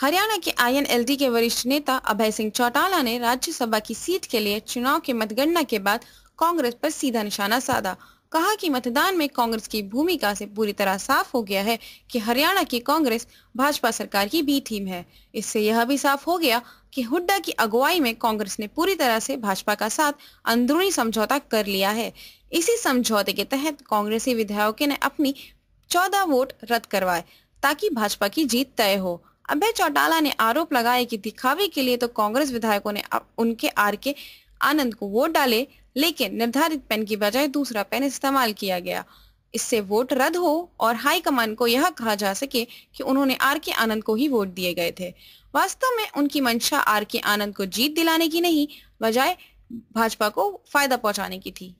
हरियाणा के आईएनएलडी के वरिष्ठ नेता अभय सिंह चौटाला ने राज्यसभा की सीट के लिए चुनाव के मतगणना के बाद कांग्रेस पर सीधा निशाना साधा कहा कि मतदान में कांग्रेस की भूमिका से पूरी तरह साफ हो गया है कि हरियाणा की कांग्रेस भाजपा सरकार की बी टीम है इससे यह भी साफ हो गया कि हुड्डा की अगुवाई में कांग्रेस ने पूरी तरह से भाजपा का साथ अंदरूनी समझौता कर लिया है इसी समझौते के तहत कांग्रेसी विधायकों ने अपनी चौदह वोट रद्द करवाए ताकि भाजपा की जीत तय हो अभय चौटाला ने आरोप लगाया कि दिखावे के लिए तो कांग्रेस विधायकों ने उनके आर के आनंद को वोट डाले लेकिन निर्धारित पेन की बजाय दूसरा पेन इस्तेमाल किया गया इससे वोट रद्द हो और हाईकमान को यह कहा जा सके कि उन्होंने आर के आनंद को ही वोट दिए गए थे वास्तव में उनकी मंशा आर के आनंद को जीत दिलाने की नहीं बजाय भाजपा को फायदा पहुंचाने की थी